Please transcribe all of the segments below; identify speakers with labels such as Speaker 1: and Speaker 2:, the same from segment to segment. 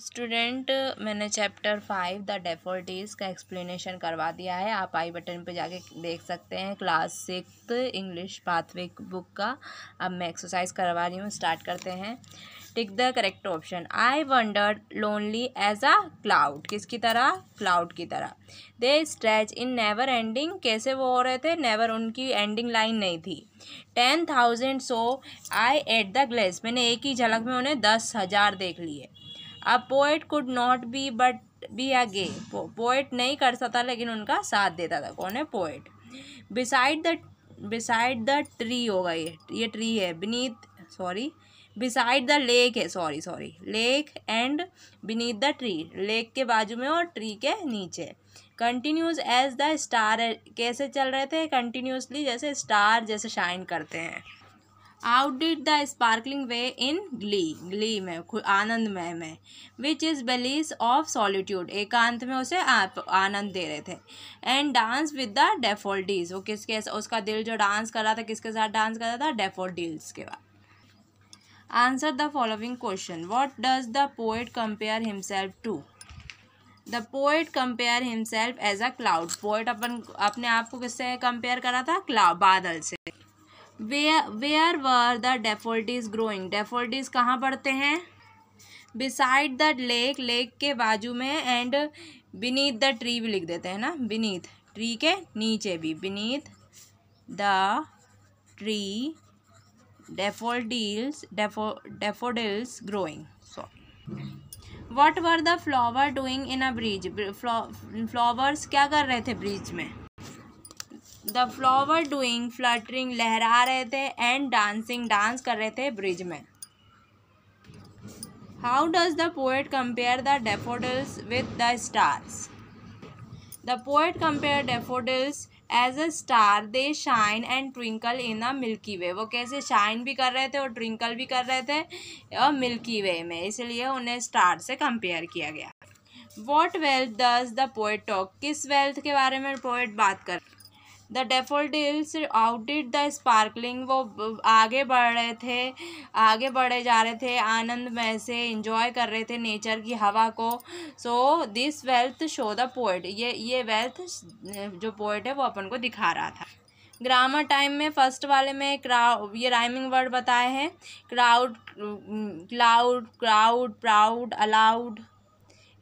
Speaker 1: student मैंने chapter five the डेफोल्टीज का explanation करवा दिया है आप आई बटन पे जाके देख सकते हैं class six English pathway book का अब मैं एक्सरसाइज करवा रही हूँ स्टार्ट करते हैं tick the correct option I wonder lonely as a cloud किसकी तरह क्लाउड की तरह they stretch in never ending कैसे वो हो रहे थे नेवर उनकी एंडिंग लाइन नहीं थी ten thousand saw I at the glance मैंने एक ही झलक में उन्हें दस हज़ार देख लिए a poet could not be but be a gay poet नहीं कर सकता लेकिन उनका साथ देता था कौन है poet beside the beside the tree होगा ये ये ट्री है beneath sorry beside the lake है sorry sorry lake and beneath the tree lake के बाजू में और ट्री के नीचे कंटिन्यूज एज द स्टार कैसे चल रहे थे कंटिन्यूसली जैसे स्टार जैसे शाइन करते हैं outdid the sparkling waves in glee glee में आनंदमय में which is bliss of solitude एकांत में उसे आप आनंद दे रहे थे and dance with the daffodils वो किसके उसका दिल जो डांस कर रहा था किसके साथ डांस कर रहा था डेफोल्डील्स के बाद answer the following question what does the poet compare himself to the poet compare himself as a cloud poet अपन अपने आप को किससे कंपेयर करा था क्लाउड बादल से where where were the daffodils growing daffodils कहाँ पड़ते हैं बिसाइड द लेक लेक के बाजू में एंड बीनीथ द ट्री भी लिख देते हैं ना बीनीथ ट्री के नीचे भी beneath the tree daffodils daffo daffodils growing sorry what were the flower doing in a breeze flowers क्या कर रहे थे ब्रिज में द फ्लावर डूइंग फ्लटरिंग लहरा रहे थे एंड डांसिंग डांस कर रहे थे ब्रिज में how does the poet compare the daffodils with the stars the poet compare daffodils as a star they shine and twinkle in a milky way वो कैसे shine भी कर रहे थे और ट्विंकल भी कर रहे थे और मिल्की वे में इसलिए उन्हें स्टार से कंपेयर किया गया what wealth does the poet talk किस वेल्थ के बारे में पोएट बात कर the daffodils outdid the sparkling वो आगे बढ़ रहे थे आगे बढ़े जा रहे थे आनंद में से इंजॉय कर रहे थे नेचर की हवा को so this wealth show the poet ये ये वेल्थ जो पोइट है वो अपन को दिखा रहा था ग्रामर टाइम में फर्स्ट वाले में क्राउड ये राइमिंग वर्ड बताए हैं crowd cloud crowd proud aloud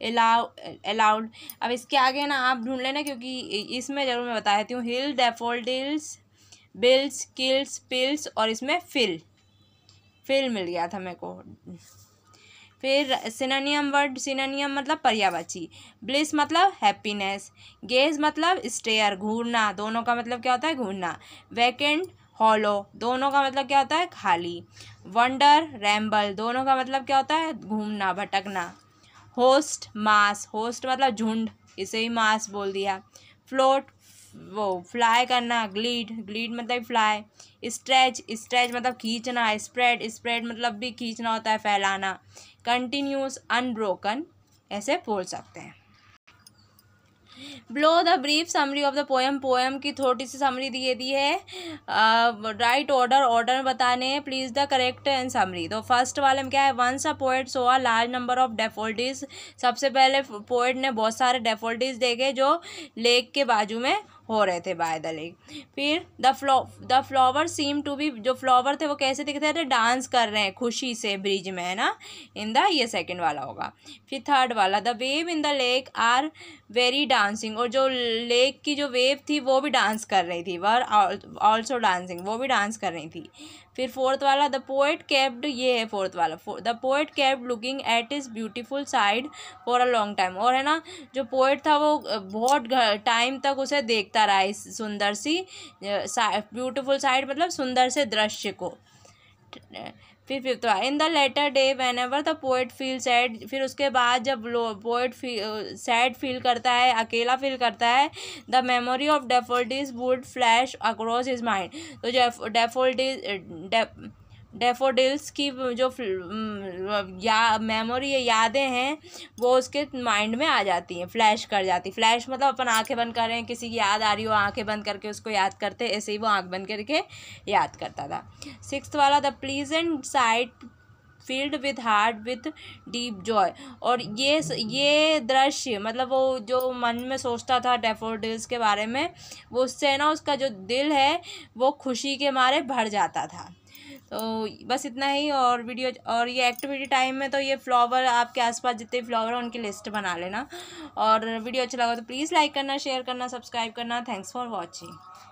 Speaker 1: allow aloud अब इसके आगे ना आप ढूंढ लेना क्योंकि इसमें जरूर मैं बता देती हूँ hill daffodils bills kills pills और इसमें फिल फिल मिल गया था मेरे को फिर सिनानियम वर्ड सिनानियम मतलब पर्यावाची ब्लिस मतलब हैप्पीनेस गेज मतलब स्टेयर घूरना दोनों का मतलब क्या होता है घूरना वैकेंट हॉलो दोनों का मतलब क्या होता है खाली वंडर रैम्बल दोनों का मतलब क्या होता है घूमना भटकना होस्ट मास होस्ट मतलब झुंड इसे ही मास बोल दिया फ्लोट वो फ्लाई करना ग्लीड ग्लीड मतलब फ्लाई स्ट्रेच स्ट्रेच मतलब खींचना स्प्रेड स्प्रेड मतलब भी खींचना होता है फैलाना कंटिन्यूस अनब्रोकन ऐसे बोल सकते हैं below the brief summary of the poem poem की थोड़ी सी समरी दिए दी है राइट ऑर्डर ऑर्डर बताने हैं please the correct and summary तो फर्स्ट वाले में क्या है once a poet saw a large number of daffodils सबसे पहले पोएट ने बहुत सारे डेफोल्टीज देखे जो लेक के बाजू में हो रहे थे बाय द लेक फिर the flow the flower seem to be जो फ्लावर थे वो कैसे दिख रहे थे डांस कर रहे हैं खुशी से ब्रिज में है ना इन द ये सेकंड वाला होगा फिर थर्ड वाला the wave in the lake are very dancing और जो लेक की जो वेव थी वो भी डांस कर रही थी वर ऑल्सो डांसिंग वो भी डांस कर रही थी फिर फोर्थ वाला द पोइट कैप्ड ये है फोर्थ वाला the poet kept looking at is beautiful sight for a long time और है ना जो पोइट था वो बहुत टाइम तक उसे देखता तरह इस सुंदर सी ब्यूटीफुल साइड मतलब सुंदर से दृश्य को फिर फिफ्थ तो in the later day whenever the poet feel sad फिर उसके बाद जब पोइट सैड फील करता है अकेला फील करता है the memory of daffodils would flash across his mind तो डेफोल्डिज डेफोडिल्स की जो mm, या मेमोरी या यादें हैं वो उसके माइंड में आ जाती हैं फ्लैश कर जाती फ्लैश मतलब अपन आंखें बंद कर रहे हैं किसी की याद आ रही हो आंखें बंद करके उसको याद करते ऐसे ही वो आंख बंद करके याद करता था सिक्स वाला the pleasant sight filled with heart with deep joy और ये ये दृश्य मतलब वो जो मन में सोचता था डेफोडिल्स के बारे में वो उससे ना उसका जो दिल है वो खुशी के मारे भर जाता था तो बस इतना ही और वीडियो और ये एक्टिविटी टाइम में तो ये फ्लावर आपके आसपास जितने फ्लावर हैं उनकी लिस्ट बना लेना और वीडियो अच्छा लगा तो प्लीज़ लाइक करना शेयर करना सब्सक्राइब करना थैंक्स फॉर वॉचिंग